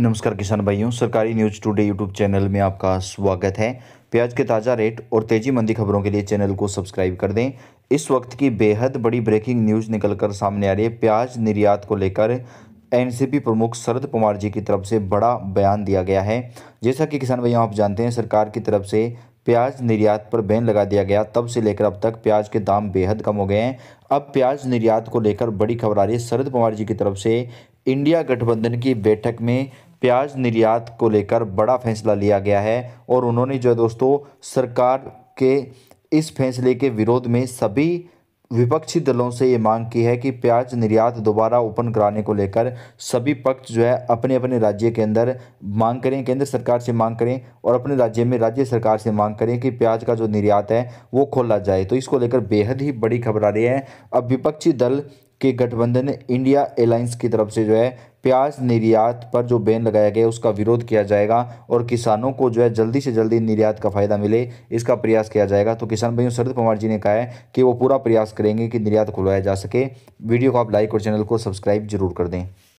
नमस्कार किसान भाइयों सरकारी न्यूज़ टुडे यूट्यूब चैनल में आपका स्वागत है प्याज के ताज़ा रेट और तेजी मंदी खबरों के लिए चैनल को सब्सक्राइब कर दें इस वक्त की बेहद बड़ी ब्रेकिंग न्यूज़ निकलकर सामने आ रही है प्याज निर्यात को लेकर एनसीपी प्रमुख शरद पवार जी की तरफ से बड़ा बयान दिया गया है जैसा कि किसान भाइयों आप जानते हैं सरकार की तरफ से प्याज निर्यात पर बैन लगा दिया गया तब से लेकर अब तक प्याज के दाम बेहद कम हो गए हैं अब प्याज निर्यात को लेकर बड़ी खबर आ रही है शरद पवार जी की तरफ से इंडिया गठबंधन की बैठक में प्याज निर्यात को लेकर बड़ा फैसला लिया गया है और उन्होंने जो है दोस्तों सरकार के इस फैसले के विरोध में सभी विपक्षी दलों से ये मांग की है कि प्याज निर्यात दोबारा ओपन कराने को लेकर सभी पक्ष जो है अपने अपने राज्य के अंदर मांग करें केंद्र सरकार से मांग करें और अपने राज्य में राज्य सरकार से मांग करें कि प्याज का जो निर्यात है वो खोला जाए तो इसको लेकर बेहद ही बड़ी खबर आ रही है अब विपक्षी दल के गठबंधन इंडिया एयरलाइंस की तरफ से जो है प्याज निर्यात पर जो बैन लगाया गया उसका विरोध किया जाएगा और किसानों को जो है जल्दी से जल्दी निर्यात का फायदा मिले इसका प्रयास किया जाएगा तो किसान भाइयों शरद पवार जी ने कहा है कि वो पूरा प्रयास करेंगे कि निर्यात खुलवाया जा सके वीडियो को आप लाइक और चैनल को सब्सक्राइब जरूर कर दें